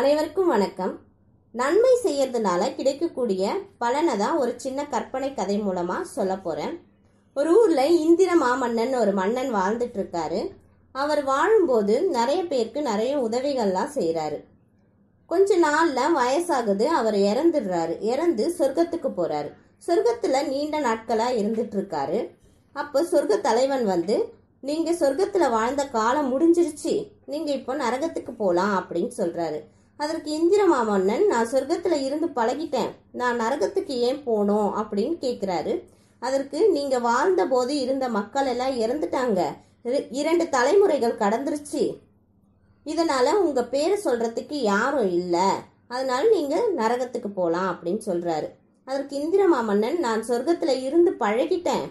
அனைவருக்கும் வணக்கம் நன்மை செய்யறதுனால கிடைக்கக்கூடிய பலனை தான் ஒரு சின்ன கற்பனை கதை மூலமாக சொல்ல போகிறேன் ஒரு ஊரில் இந்திர மாமன்னன் ஒரு மன்னன் வாழ்ந்துட்டு இருக்காரு அவர் வாழும்போது நிறைய பேருக்கு நிறைய உதவிகள்லாம் செய்கிறாரு கொஞ்ச நாளில் வயசாகுது அவர் இறந்துடுறாரு இறந்து சொர்க்கத்துக்கு போகிறாரு சொர்க்கத்தில் நீண்ட நாட்களாக இருந்துட்டு இருக்காரு அப்போ சொர்க்க தலைவன் வந்து நீங்கள் சொர்க்கத்தில் வாழ்ந்த காலம் முடிஞ்சிருச்சு நீங்கள் இப்போ நரகத்துக்கு போகலாம் அப்படின்னு சொல்கிறாரு அதற்கு இந்திரமா மன்னன் நான் சொர்க்கத்தில் இருந்து பழகிட்டேன் நான் நரகத்துக்கு ஏன் போனோம் அப்படின்னு கேட்குறாரு அதற்கு நீங்கள் வாழ்ந்த போது இருந்த மக்கள் எல்லாம் இறந்துட்டாங்க இரண்டு தலைமுறைகள் கடந்துருச்சு இதனால் உங்கள் பேரை சொல்றதுக்கு யாரும் இல்லை அதனால நீங்கள் நரகத்துக்கு போகலாம் அப்படின்னு சொல்கிறாரு அதற்கு இந்திரமா மன்னன் நான் சொர்க்கத்தில் இருந்து பழகிட்டேன்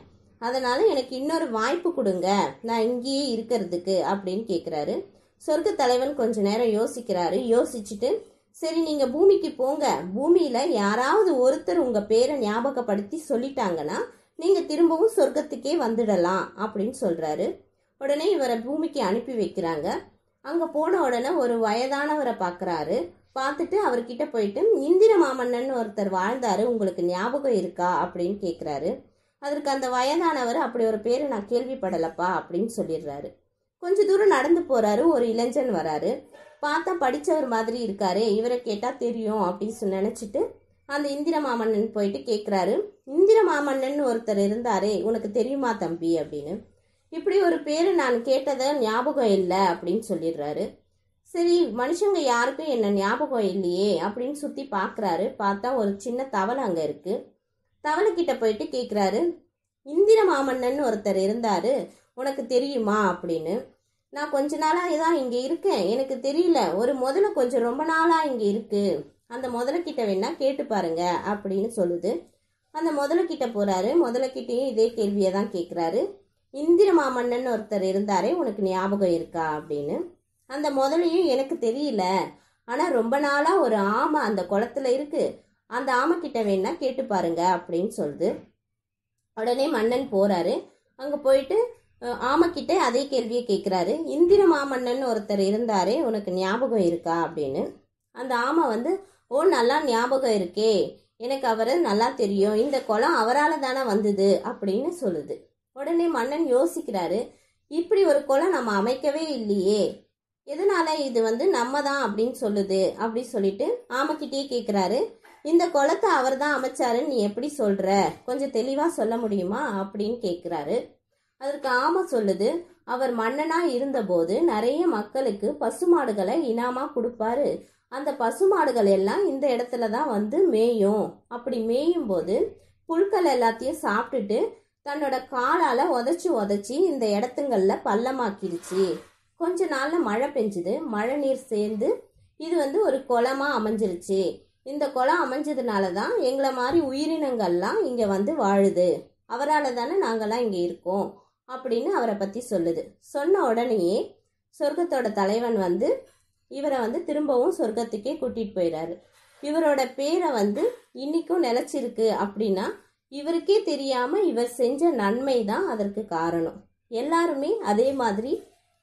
அதனால் எனக்கு இன்னொரு வாய்ப்பு கொடுங்க நான் இங்கேயே இருக்கிறதுக்கு அப்படின்னு கேட்குறாரு சொர்க்க தலைவன் கொஞ்ச நேரம் யோசிக்கிறாரு யோசிச்சுட்டு சரி நீங்க பூமிக்கு போங்க பூமியில யாராவது ஒருத்தர் உங்க பேரை ஞாபகப்படுத்தி சொல்லிட்டாங்கன்னா நீங்க திரும்பவும் சொர்க்கத்துக்கே வந்துடலாம் அப்படின்னு சொல்றாரு உடனே இவரை பூமிக்கு அனுப்பி வைக்கிறாங்க அங்க போன உடனே ஒரு வயதானவரை பாக்குறாரு பார்த்துட்டு அவர்கிட்ட போயிட்டு இந்திர மாமன்னன் ஒருத்தர் வாழ்ந்தாரு உங்களுக்கு ஞாபகம் இருக்கா அப்படின்னு கேட்குறாரு அதற்கு அந்த வயதானவர் அப்படி ஒரு பேரை நான் கேள்விப்படலப்பா அப்படின்னு சொல்லிடுறாரு கொஞ்ச தூரம் நடந்து போறாரு ஒரு இளைஞன் வராரு பார்த்தா படித்தவர் மாதிரி இருக்காரு இவரை கேட்டால் தெரியும் அப்படின்னு நினச்சிட்டு அந்த இந்திர மாமன்னன் போயிட்டு கேட்குறாரு இந்திர மாமன்னன் ஒருத்தர் இருந்தாரே உனக்கு தெரியுமா தம்பி அப்படின்னு இப்படி ஒரு பேர் நான் கேட்டதை ஞாபகம் இல்லை அப்படின்னு சொல்லிடுறாரு சரி மனுஷங்க யாருக்கும் என்ன ஞாபகம் இல்லையே அப்படின்னு சுற்றி பார்க்குறாரு பார்த்தா ஒரு சின்ன தவளை அங்கே இருக்குது தவளைக்கிட்ட போயிட்டு கேட்குறாரு இந்திர மாமன்னன் ஒருத்தர் இருந்தார் உனக்கு தெரியுமா அப்படின்னு நான் கொஞ்ச நாளாக தான் இங்கே இருக்கேன் எனக்கு தெரியல ஒரு முதல்ல கொஞ்சம் ரொம்ப நாளாக இங்கே இருக்குது அந்த முதலக்கிட்ட வேணா கேட்டு பாருங்க அப்படின்னு சொல்லுது அந்த முதலக்கிட்ட போகிறாரு முதலக்கிட்டையும் இதே கேள்வியை தான் கேட்குறாரு இந்திர மாமன்னன் ஒருத்தர் இருந்தாரே உனக்கு ஞாபகம் இருக்கா அப்படின்னு அந்த முதலையும் எனக்கு தெரியல ஆனால் ரொம்ப நாளாக ஒரு ஆமை அந்த குளத்துல இருக்குது அந்த ஆமை கிட்ட வேணா கேட்டு பாருங்க அப்படின்னு சொல்லுது உடனே மன்னன் போகிறாரு அங்கே போயிட்டு ஆமைக்கிட்ட அதே கேள்வியை கேட்குறாரு இந்திர மாமன்னன் ஒருத்தர் இருந்தாரே உனக்கு ஞாபகம் இருக்கா அப்படின்னு அந்த ஆமை வந்து ஓ நல்லா ஞாபகம் இருக்கே எனக்கு அவரை நல்லா தெரியும் இந்த குளம் அவரால் தானே வந்தது அப்படின்னு சொல்லுது உடனே மன்னன் யோசிக்கிறாரு இப்படி ஒரு குளம் நம்ம அமைக்கவே இல்லையே எதனால இது வந்து நம்ம தான் அப்படின்னு சொல்லுது அப்படி சொல்லிட்டு ஆமக்கிட்டே கேட்குறாரு இந்த குளத்தை அவர் தான் அமைச்சாருன்னு நீ எப்படி சொல்கிற கொஞ்சம் தெளிவாக சொல்ல முடியுமா அப்படின்னு கேட்குறாரு அதற்கு ஆம சொல்லுது அவர் மன்னனா இருந்தபோது நிறைய மக்களுக்கு பசுமாடுகளை இனாமா கொடுப்பாரு அந்த பசுமாடுகள் எல்லாம் இந்த இடத்துல தான் வந்து மேயும் அப்படி மேயும் போது புல்கள் எல்லாத்தையும் சாப்பிட்டுட்டு தன்னோட காலால் உதச்சி உதச்சி இந்த இடத்துங்களில் பள்ளமாக்கிடுச்சு கொஞ்ச நாளில் மழை பெஞ்சுது மழை நீர் சேர்ந்து இது வந்து ஒரு குளமாக அமைஞ்சிருச்சு இந்த குளம் அமைஞ்சதுனால தான் எங்களை மாதிரி உயிரினங்கள்லாம் இங்கே வந்து வாழுது அவரால் தானே நாங்கள்லாம் இங்கே இருக்கோம் அப்படின்னு அவரை பற்றி சொல்லுது சொன்ன உடனேயே சொர்க்கத்தோட தலைவன் வந்து இவரை வந்து திரும்பவும் சொர்க்கத்துக்கே கூட்டிகிட்டு போயிடுறாரு இவரோட பேரை வந்து இன்னைக்கும் நிலச்சிருக்கு அப்படின்னா இவருக்கே தெரியாம இவர் செஞ்ச நன்மை தான் அதற்கு காரணம் எல்லாருமே அதே மாதிரி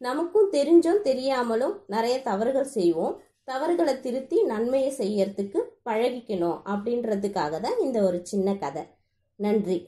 நமக்கும் தெரிஞ்சும் தெரியாமலும் நிறைய தவறுகள் செய்வோம் தவறுகளை திருத்தி நன்மையை செய்யறதுக்கு பழகிக்கணும் அப்படின்றதுக்காக தான் இந்த ஒரு சின்ன கதை நன்றி